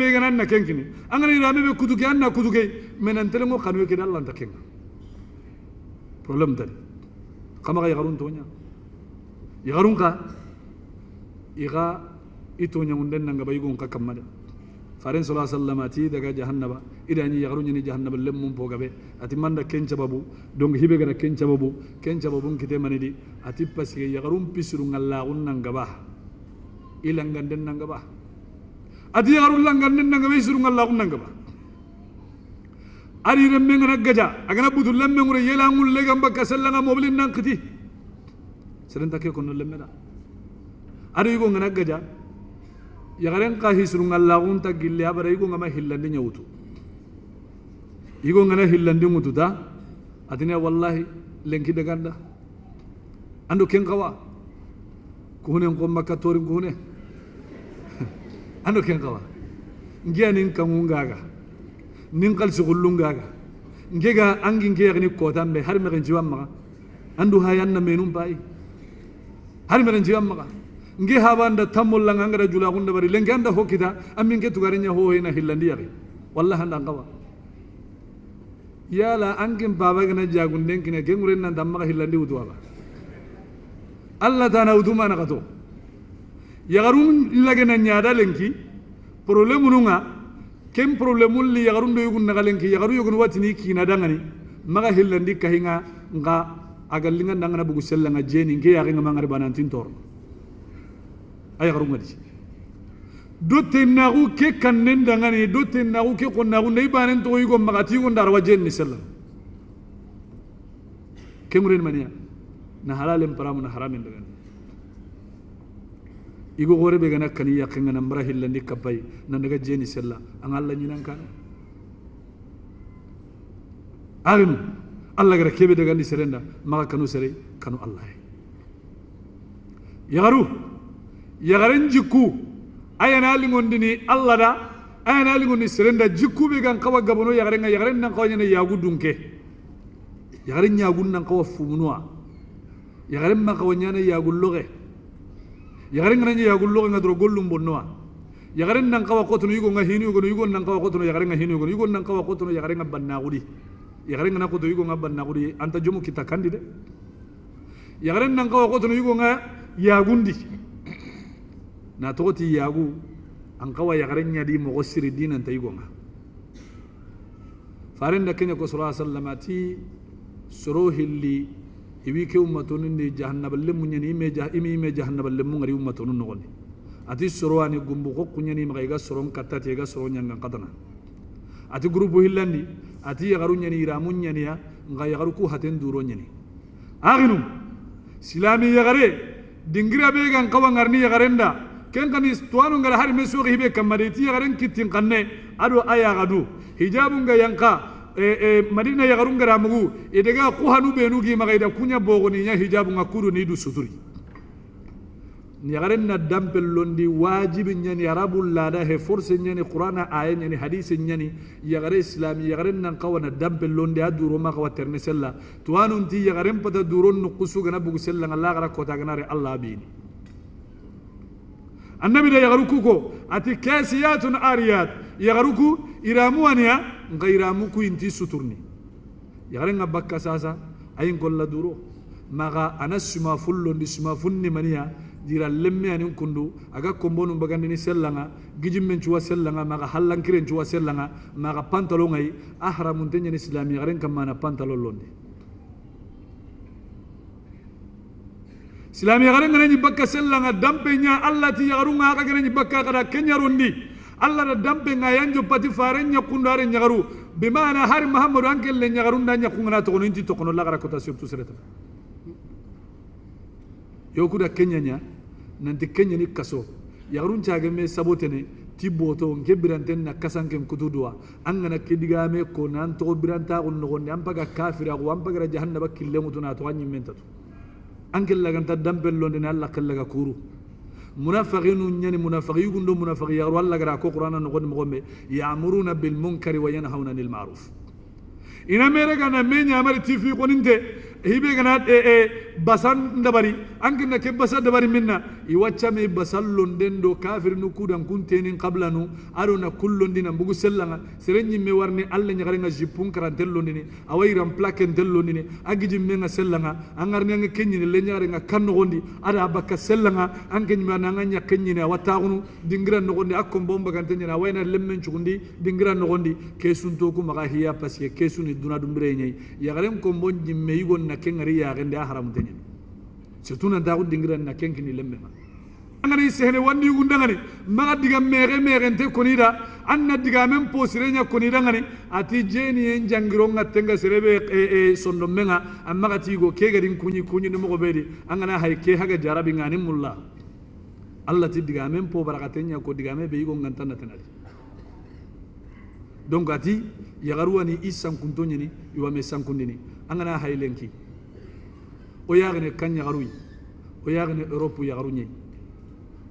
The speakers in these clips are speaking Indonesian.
begana na ken kini an gana yira mebe kutuke na menan tele ngo kanwe kida Allah kenga problem tadi kama ga yagarun tonya ya ka iga itu nya unden nan ga baygon ka kamade faren sallallahu alaihi wasallam ati daga jahannaba idan yi yagarun ni jahannaba lem mun poga be ati manda kenca babu donc hibe gana kenca babu kenca babu kite manidi ati paske yagarun pisru ngalla unnan gaba ilanganden nan gaba ati yagarullan gannen nanga ngal lagun nanga ba ari remme ngana gaja agana budul lemme ngure yela ngul legam bakka langa mobilin nang kiti seren take konno lemme da ari yugo ngana gaja yagaren ka hisrungalla kunta gille abara yugo ngama hillandi nyawutu yugo ngana hillandi ngutu da ne wallahi lengki daganda ando ken kawa kuhunen kon makka kuhunen ano ken kawa ngiya nin ngaga nin kal ngaga ngega angi ngiya ni kota me har me jiwan maga andu hayan na menum bai har me jiwan maga ngi tamul tamulla ngangara jula gunda bari lenganda hokita amin ke nya ho ina hillandi yari wallahi anda kawa ya yala angin baba jagun jagunden kine gengure nan damma hillandi udwa Allah ta na uduma kato yagarum lagana nyaada lenki problemu nunga kem problemu li yagarum do yugun naga lenki yagaru yugun watini kina dangani maga hillandi kahinga nga agallinga nangana bugu sella nga jeni nge yaginga mangare banantin tor ay yagarum ngadi do tenagu ke kannen dangani do tenagu ke konnagu nei banen to yugo magati yugo ndarwa jeni sella kemrin mania na halalem paramu na haramin dangani igo gore be gana kani ya kenga namra hillandi kabai nan daga jeni sella an Allah nyinan kan arinu Allah gara kebe daga ni serenda maka kanu sere kanu Allah yagaru yagaren jikku ayana dini Allah da ayana ni serenda jikku be gan kawa gabono yagaren yagaren nan kawanya nyana yagu dunke yagaren yagu nan kawa fumunwa yagaren kawanya wanyana yagu loge yagaren ngana nya yagullo nga dro gollum bonnoa yagaren nang kawa kotono yugo nga hinu yugo yugo nang kawa kotuno yagaren nga hinu yugo yugo nang kawa kotuno yagaren nga banna gudi yagaren ngana kotono yugo nga banna guri anta jomu kita kandide. Yagarin yagaren nang kawa kotono yugo nga gundi. na ya yagu an kawa yagaren nya di mogo siri dinan ta yugo nga farin da kenya ko sallallahu alaihi wasallam ati ibi ke ummatun ni jahannaballe munyani ime jah imi ime jahannaballe mun ngari ummatun nogoni ati sorowani gumbu ko kunyani maga iga soron kattati iga soron nyangan katana ati grupu hillandi ati yagaru nyani iramun nyani ya nga yagaru ku haten duro nyani aginum silami yagare dingira be gan kawa ngarni yagarenda ken kani tuwanu ngara hari mesu hibe kamariti yagaren kitin kanne adu aya gadu hijabun ga yanka Eh, eh, madina yagarun gara mugu idega e ku hanu benu gi maga kunya bogo ni nya hijabu ngakuru ni du suturi garen na dampel londi wajibi ni arabul lada he force ni qur'ana aya ni ya gare islam ya garen nan kawana dampel londi adu ma kawa terne sella tuanun ti garen pata duron nuqusu gana bugu sella ngalla gara kota gnare allah bini annabi da yagarukuko ati kasiyatun ariyat yagaruku iramuwania nka iramuku inti suturni yagarenga bakka sasa ayin golla duro maga anasuma fullondi suma funni maniya jira lemme anin kundu aga kombonu bagandini sellanga gijimmen cuwa sellanga maga hallankiren cuwa sellanga maga pantalo ngai ahramun tenyani islami yagaren kamana pantalo londi silami garen ngani bakka selang adampe nya allah ti yarunga ka bakakara bakka kada kenya rundi allah da dampe nga yanjo pati faren nya kundare nyagaru bimana har muhammadu anke le nyagaru nda nya kungana to inti to kono lagara kota sebtu sereta kuda kenya nya nanti kenya ni kaso yagarun caage me sabotene ti boto nke biranten na kasanken kutudua an gana kidigame ko nan togo birantaxu noxondi an paga kafiraxu an pagara jahannaba na angel laga ta dambello den alla kallaga kuru munafaqinu nyani munafaqiyu ndo munafiqi yaru alla gara ko qur'ana no gon mogombe ya'muruna bil munkari wa yanhauna 'anil ma'ruf ina mere kana menya amari tifi koninte hibe ganat e eh, e eh, basan dabari ankin na ke basa dabari minna i wacca me basallon den do kafir nu kudan kuntenin qabla nu aro na kullon dina bugu sellanga serenyi me warne alle nyagare nga jipun karantello nini awai ram plaque ndello nini agiji me nga sellanga angarne nga kenyi le nyagare nga kanno gondi ada abaka sellanga ankin me na nga kenyi na watagunu dingira no gondi akkom bomba kantenyi na wayna lemmen chugundi dingira no gondi kesun to ku maga hiya paske kesun duna dumbre nyai yagare ko mbon jimme yugon na ken ngari ya gende haram tenyen surtout na daud dingira na ken kini lembe ma ngari sehne wandi gunda ngari maga diga mere mere nte konida anna diga men posire nya konida ngari ati jeni en jangiro ngatenga serebe e e sondo menga amma gati go kega din kunyi kunyi no mogo bedi angana hay ke haga jarabi ngani mulla allah ti diga men po barakatenya ko diga me be yigo ngantana tanati donc ati yagaruwa ni i sankunto ɲini iwa sankundini an gana Oyagne kanya kan oyagne europe yaxaru ñe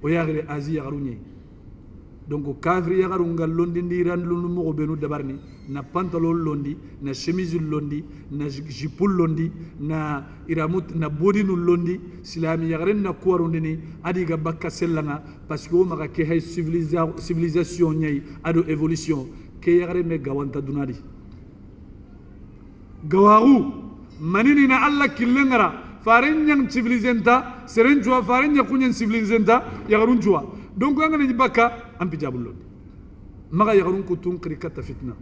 o yaxene asie donc ñe donc kafiri yaxaru nga londindi irandilunu benu dabarini na pantalon londi na chemise londi na jipul londi na iramut na bodinu londi silami garen na kuwarundini adi ga bakka sellanga parce que wo maxa ke hay civilisation ñayi ado evolution ke yaxaren me gawanta dunadi gawaxu manini na alla killengara faren yang civilizenta seren jua faren ya kunyen civilizenta ya donc nga ni bakka am pijabullo maga ya garun kutun krikata fitna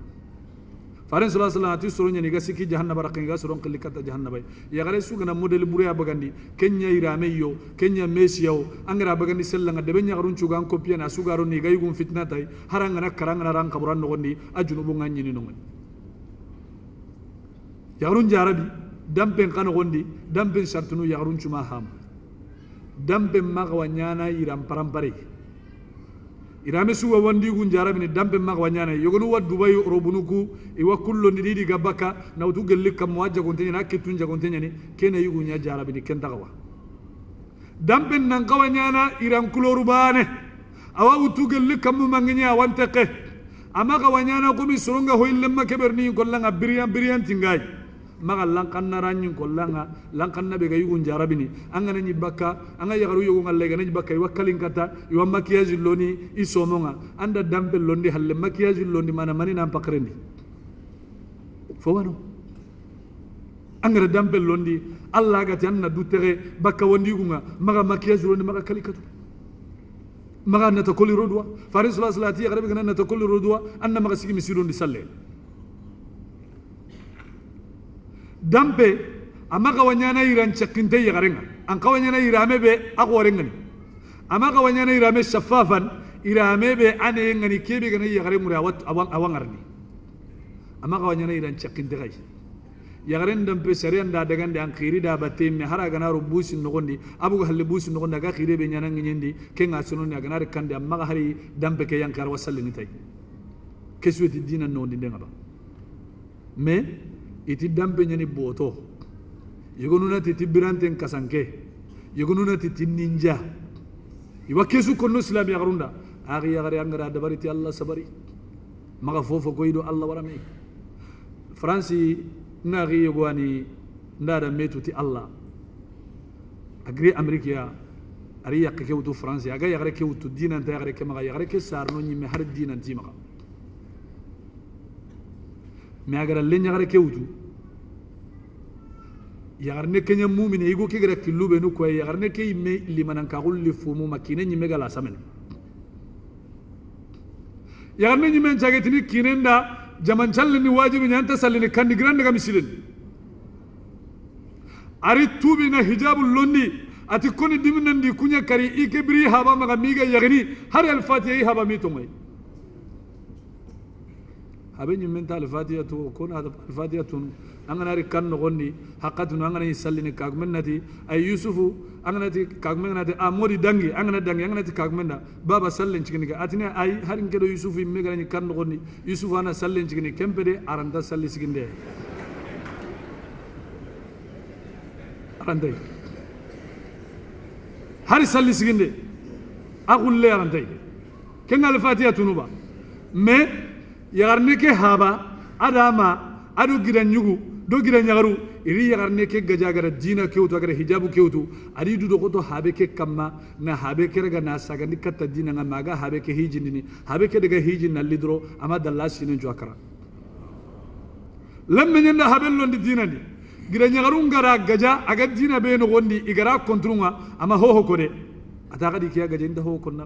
faren sallallahu alaihi ati soronya ni gasiki jahannaba rakin ga soron krikata jahannaba ya gare su gana model burya bagandi kenya irame yo kenya messi yo angara bagandi sellanga de benya garun chugan kopia na sugaro ni gaygun fitna tai haranga na karanga ran kaburan no gondi ajunubu ngani no ngani ya garun jarabi dampen kano gondi dampen sartunu yagarun cuma ham dampen magawa nyana iram parampari irame suwa wandi gun ni dampen magawa nyana yogonu wa dubai robunuku iwa kullo nididi gabaka na utu gelli kamwa jagontenya na ketun jagontenya ni kena yugu nya jarabini kentagawa dampen nankawa nyana iram kuloru bane awa utu gelli manginya awanteke amaga wanyana kumi surunga hoillemma keberni langa biriyan biriyan tingai maga lankanna ranyin kollanga lankanna be gayu yugun jarabini an ga bakka anga ga yagaru yugun Allah ga ni bakka iwa kata iwa makiyaji loni isomonga anda dambe londi halle makiyaji londi mana mani nan pakrendi fo wano angara dambe londi alla ga tan du tere bakka wondi gunga maga makiyaji londi maga kalikata maga nata kolli rodwa faris sallallahu alaihi wa sallam nata kolli rodwa anna maga sigi misilon di salle ka amma kawanyana iran chakinte yagarenga an kawanyana irame be akwarengani amma kawanyana irame shafafan irame be ane ni kebe gana yagarengure awat awang ka amma kawanyana iran chakinte ya yagaren dampe sarian da dagande an kiri da batte me hara gana ro busi abu ka halle busi nogondi ga kiri be nyanan ngendi kenga sunoni gana re kande ama ka hari dampe ke yankar wasalli nitai kesweti dina ba me iti nyani boto yogonunati ti biranten kasanke nuna ti ninja iwa kesu konno silami ari ya yagare angara dabari ti allah sabari maka fofo do allah warame Fransi naxi yogowani ndada metu ti allah agri Amerika ya ari yaqe Fransi, wutu aga yagare ke wutu dinanta yagare ke maxa yagare ke sarno ñimme har dinanti maga mais a gara lenyagare ke wutu yagarne kenya mumine igo ke gara killu benu ko yagarne ke imme limanan ka gulli fumu makine nyime gala samen yagarne nyime jagetini kinenda jaman challini wajibi nyanta sallini kandi grande ga misilin ari tubina hijabu londi ati koni diminandi kunya kari i ke biri haba maga ga yagini hari al fatiha haba mitomai abe ñimminta alfatiha tu kun alfatiha tunu angana ri kan nogonni haqa tunu angana yi sallini kagumen nati ay yusufu angana ti kagumen nati a modi dangi angana dangi angana ti kagumen da baba sallin cikini ke atini ay harin kedo yusufu yimme gana ñi kan nogonni yusufu ana sallin cikini kempede aranta salli siginde arantay hari salli siginde akulle xulle kenga kenga alfatiha tunuba mais yagarne ke haba adama ado gidan yugu do gidan yagaru iri yagarne ke gaja agada dina ke utu gara hijabu ke utu ari du na habé ké raga na saga ni katta dina nga maga habe ke daga hijin na lidro ama dalla a kara lamme nyanda habe londi dina ni gidan ngara gaja aga dina bé no gondi igara kontrunga ama hoho kode ata gadi ke gaja inda hoho konna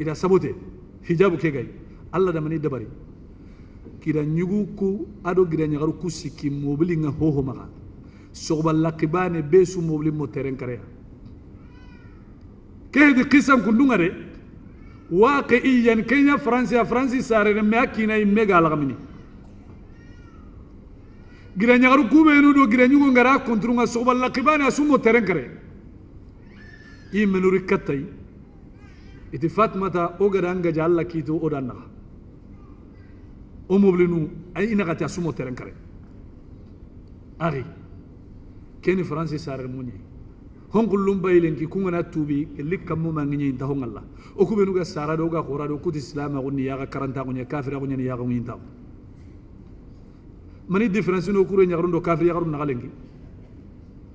ida sabote hijabu kegai allah damani dabari kira ñugu ku ado gira ñagaru ku sikki mobili nga hoho maga sogba lakibane be su mobili mo teren kareya kehedi kisan kundunga de waqi'iyan kenya france a france sarere me a kina imme ga lagamini gira ñagaru kubenu do gira ñugo ngara konturunga sogba lakibane a mo teren kare i menuri kattay iti fatmata ogadanga jalla kitu odanna o mobilinu ay ina kati sumo teren kare ari keni francis sarar munye hongu lumba ilen ki kunga na tubi lik kamu manginye inta hongalla Oku benuga ga sara do ga khora islam ni yaga karanta ko ni kafira ni mani difference no kure nyagaru do kafira yagaru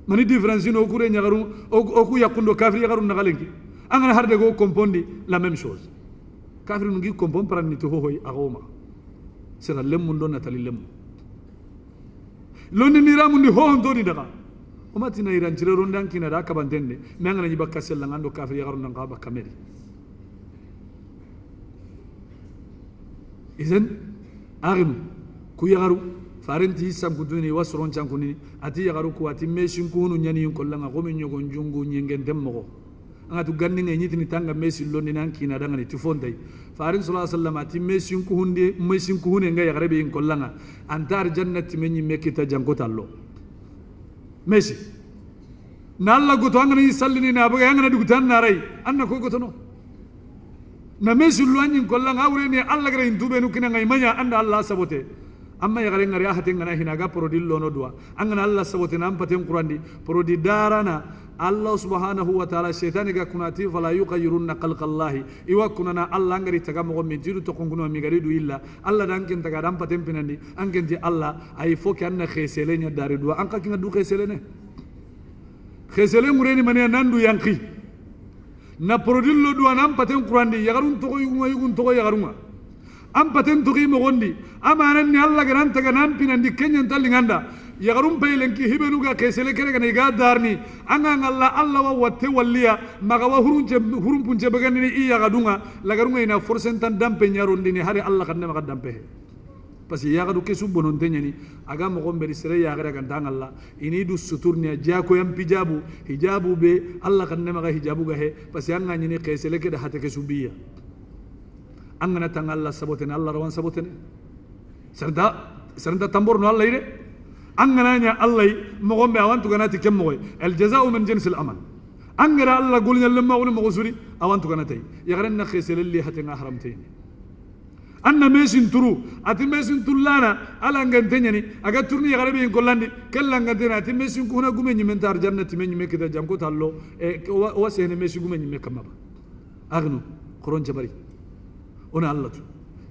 mani difference no kure Oku o ku yakundo kafira yagaru nagalengi angana harde go comprendre la même chose kafir nu ngi comprendre par ni to hoy agoma sera lemu ndona tali lemu lonni ni ramu ni ho ndoni daga o matina iran jire ron dan kina da ka bandende me angana ni bakka sel ngando kafir ya garon ngaba kameri idan aginu ku ya garu farenti hisam ku duni wasron chan kunini ati ya garu ku ati meshin kunu nyani yon kollanga gomin nyogon jungu nyengen demmo Anga gandinge ñitini ya, tanga mesi londi nan kina danga ni tufondai farin sallallahu alaihi wasallam ati mesi ku hunde mesi ku hunde ngai ya garabe en kollanga antar jannati men mekita janko tallo mesi nalla goto angana ni sallini na baga angana dugu tan narai anna ko goto no na mesi lo anyin kollanga awre ni alla gare en dubenu kina ngai manya anda alla sabote amma yagare ngari ahate ngana hinaga prodi lono dua angana alla sabote nan paten qurandi prodi darana الله سبحانه وتعالى الشيطان كناتي فلا يغيرن خلق الله إيوا كنا الله غري تغام من جيرو تكون كنا ميغريدو إلا الله انت تغادام باتم بنني انك انت الله أي فوك أن خيسلين يداري دوا أنكا كنا دو خيسلين خيسلين مريني مني ناندو ينقي na produit lo duwa nan paten kurandi yagarun togo yugunga yugun togo يغرون ام paten togi mogondi اما ni الله ganan taga nan pinandi kenyan talinganda yagarum baylankii hibenugaa keesele karagan igaa daarni alla allawa watte walliya magawa hurumpuncebaganini i yagadunga lagarungayna forsentan dampe ñarondini hari allah kanne maga dampehe parce que yagadu kesu bononte ñani aga mogon beri sere yagara ganta ngalla ini du suturnia jakoyan pijabu hijabu be allah kanne maga hijabu ga parce que anga ñini keesele keda hate subiya. biya angana tanga allah sabotene allah rawan sabotene serenta serenta no allah ire أنغنانيا الله مغم بأوان تغناتي كم مغي الجزاء من جنس الأمل أنغرا الله قولنا لما أولي مغزوري أوان تغناتي يغرن نخيس للي حتى أحرمتين أنا ماشين ترو أتي ماشين تلانا ألا أنغنتين يعني أغا ترني يغربي ينكولاندي كلا أنغنتين أتي ماشين كونا قمين يمن تار جنة من يمن كده جامكو تالو إيه، واسهن ماشين قمين يمن كمابا أغنو قرون جبري أنا الله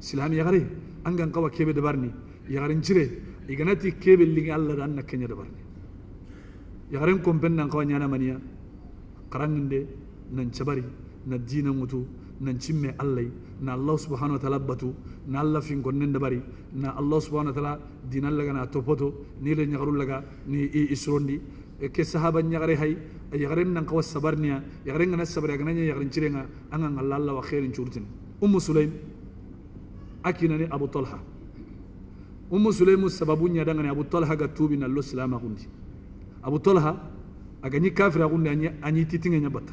سلام يغري أنغن قوى كيبه دبارني يغرن جري iganati ling allah nak kenyar kenya dabarne yagaren kompen nyana mania, kerang nende nang cebari, nang dina mutu, nang cimme Allah, nang allah Subhanahu wa taala batu nang allah nende bari, nang allah Subhanahu wa taala dina laga nang topoto ni le nyakarul laga ni i isrondi ke sahaba ñagare hay yagaren nan kawa sabarniya yagaren gana sabari agana ña yagaren cirenga anga angang allah wa khairin curtini ummu Sulaim, akinani abu talha ummu sulaimu sababunya dangane abu talha ga tubi na lo silama kundi abu talha aganyi kafira kundi anyi, anyi titinge nyabata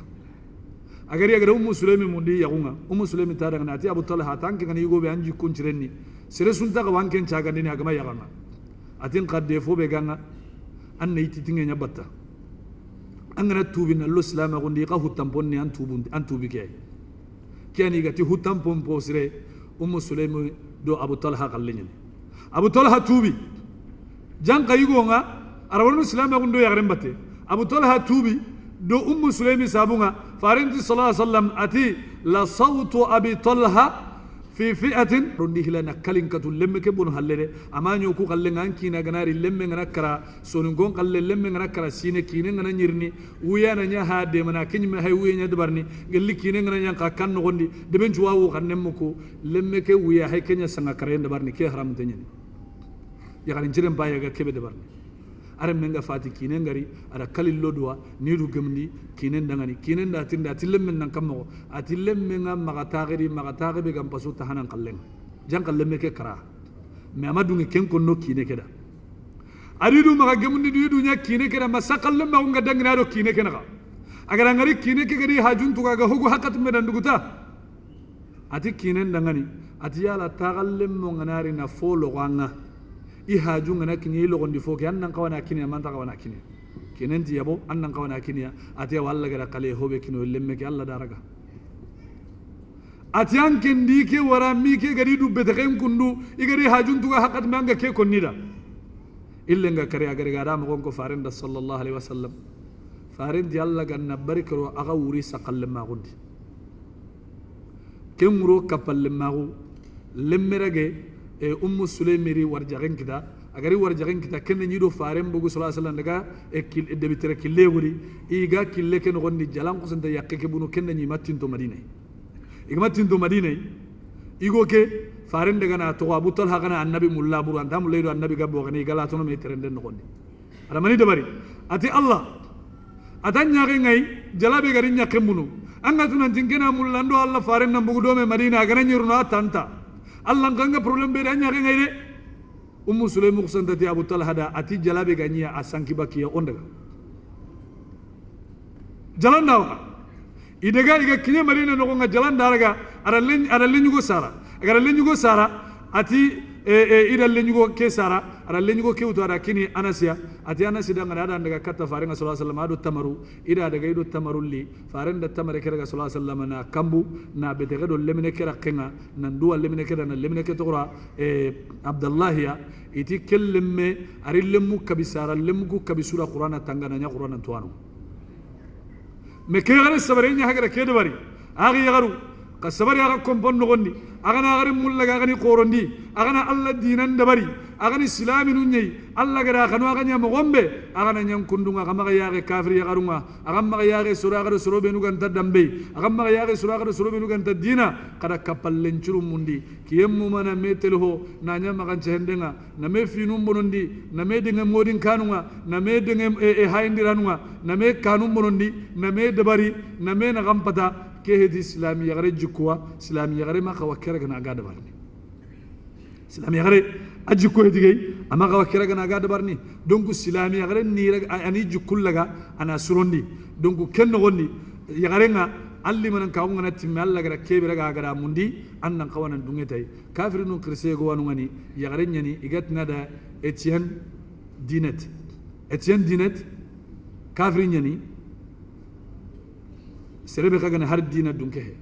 agari agara ummu sulaimi mundi yagunga ummu sulaimi ta dangane ati abu talha tanke ngani yugo be anji kunchirenni sere sunta ga wanken chaga ndini agama yaganga atin qadde fo be ganga anna ititinge nyabata angana tubi na lo silama kundi ka hutamponni an tubundi an tubi gati hutampon posire ummu sulaimi do abu talha kallenyani أبو طلحة توبي جان قيقونا أربعون مسلم يقول دو يغرم بتي أبو طلحة توبي دو أم سليمي سابونا فارنتي صلى الله عليه وسلم أتي لصوت أبي طلحة fi fi'atin rondi hilana kalin katu lemme ke bonu hallede amanyo ku kalle ngan kina ganari lemme ngana kara sonu gon kalle lemme ngana kara sine kine ngana nyirni uya na nya hade mana kinyi me hayu nya dabarni gelli kine ngana nya ka kan gondi de ben juwa wu kanne mako lemme uya hay kenya sanga kare dabarni ke haram tanyani ya kalin jiren baya ga kebe dabarni ara menga fati kinen gari ada kalil lodwa ni du gemni kinen dangani kinen da tinda tilem men nan kammo atilem men ngam magatagiri magatagiri gam pasu tahanan kalleng jang kallem ke kara me amadu ngi ken ko kine keda ari du maga gemni du du nya kine keda masakallem ma nga dangna do kine kenaga agara ngari kine ke gari hajun tuga ga hugu hakat me dan duguta ati kinen dangani ati yala tagallem mo nganari na folo wanga i hajunga na kinye i logondi fo ke an nan kawana kiniya man ta kawana kiniya kenenti yabo an nan kawana kiniya ati wa allah gara kale hobe kino lemme ki allah daraga ati an kendi wara mi gari du beteken kundu igari hajun hakat manga ke konida ille nga kare agari gara mogon farinda farenda alayhi wa sallam farendi allah ganna barikiro aga uri sakalle magundi ken wuro magu limmerage e ummu sulaymiri warjaxen kita agari warjaxen kita do farem bugu sallallahu alaihi wasallam daga e eh, eh, debitere kille guri iga kille ke gonni jalan xusente yakke ke bunu kenne ñima tinto madinay igama tinto madinay igo ke farem daga na to abu tal hagana annabi mulla buru anta do annabi ga gani gala latono me terenden noxondi adamani ati allah ata ñaxe ngay jalabe gari ñaqe bunu anga tunantin mulla do allah farem nan do me madina agana ñeruno tanta allah nggak problem bedanya danya ga ngaide ummu Sulaimu kusan abu talha da ati jalabe asang asanki bakiya onda jalan dawa idega iga kinya marina no nga jalan daraga ada len ada lenyugo sara agar lenyugo sara ati ida lenyugo kesara sara ada lenyugo ke utu ada kini anasia ati anasi da ngada ada daga kata faringa sallallahu alaihi wasallam adu tamaru ida daga idu tamaru li farin da tamare kera sallallahu alaihi wasallam na kambu na bete do lemine kera kenga nan duwa lemine kera na lemine ke tokora e abdullah ya iti kellemme ari lemmu kabisara lemmu kabisura qur'ana tangana nya qur'ana tuanu me ke gare sabare nya hagara agi yagaru kasabari aga kompon nogondi agana agari mullaga agani korondi agana alla dinan dabari agani silaminu ñeyi alla gara kanu aga ñamo gombe agana ñankundunga aga maga yaage kafiri yagarunga aga maga yaage soro agada sorobenu ganta dambey aga maga yaage soro agada sorobenu ganta dina kada kapallencuru mundi kiyemmumana mana telho na ñamaganca hendenga na me finum bonondi na me denge modin kanunga na me denge e, e hayindiranunga na me kanum bonondi na me dabari na me nagampata keehedi islaamyaqre jikuwa islaamyaqre ma qaba keragana agaa dhabarni islaamyaqre aji ku hedigey ama qaba keragana dhabarni donku islaamyaqre niirag ani jikullaga ana suronni donku ken noqonni yaqrenga allimanan kaungana timme allagara keebiragaagara mundi annan qawanan dungetai kafir nun kirseegowanungani yaqrenyani igatnada etiyen dinet etiyen dinet kafirinyani serebe kagana har dina dunke he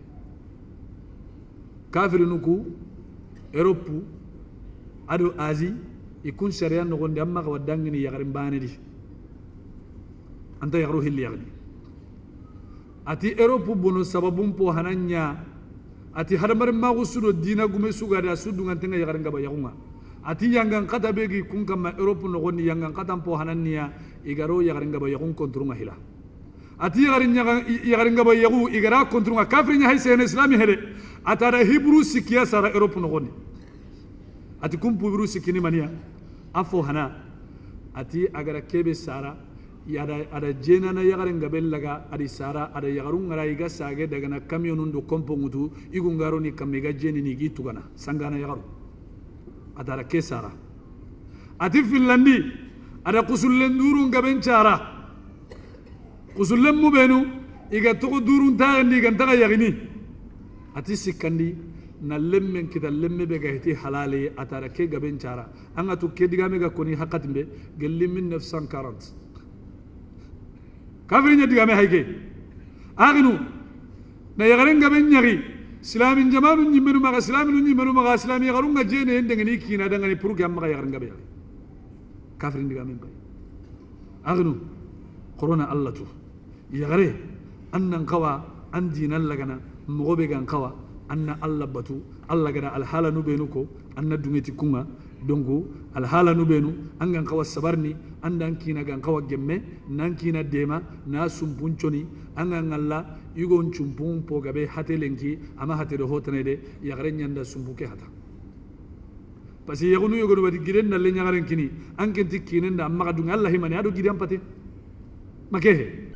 adu nuku europe ado asie ikun sharia nogondi amma kawa dangini yagarin banedi anta hilli ati europe bono sababun po hananya ati hadamarin magu sudo dina gume da sudu ngantenga yagarin gaba yagunga ati yangan kata begi kun kama europe nogondi yangan kata po hananya igaro yagarin gaba yagun konturunga hilah ati yagari ngaba yagu igara kontrunga kafri nya hay islami hede atara hibru sikia sara europe no goni ati kumpu hibru sikini mania afo hana ati agara kebe sara yada ada jena na yagari ngabel laga adi sara ada yagaru ngara iga sage daga na kamion undu kompo ngutu igu ngaro ni kamiga jeni ni gitu gana sangana yagaru atara ke sara ati finlandi ada kusullenduru ngaben cara قسلم مبينو إيجا تقو دورون تاغن إيجا انتغا يغني أتي سكني نلم من كده لم بيجا حلالي أتاركي قبين شارع أنا تو كدقا ميجا كوني حقا تنبي قل من نفسان كارنت كافرين يدقا مي هيكي أغنو نيغرين قبين يغي سلام جمال نيمنو مغا سلام نيمنو مغا سلام يغرون جيني هندغني كينا دغني بروك يام مغا يغرين قبين كافرين دقا مي أغنو قرونا الله تو yagare an nan kawa an dinan lagana mɔgɔ bɛ gan kawa an na allah batu allah gana alhala nu benu ko an na dungeti kunga donc alhala nu benu an gan kawa sabarni an dan kina gan kawa gemme nan kina dema na sumpun coni an gan alla igon cumpun pogabe hate lenki ama hatere hotane de yagare nyanda sumpuke hata parce que yagunu yogonu bati giren na le nyagaren kini an kenti kinen da amma kadunga allah himani adu gidan pate makehe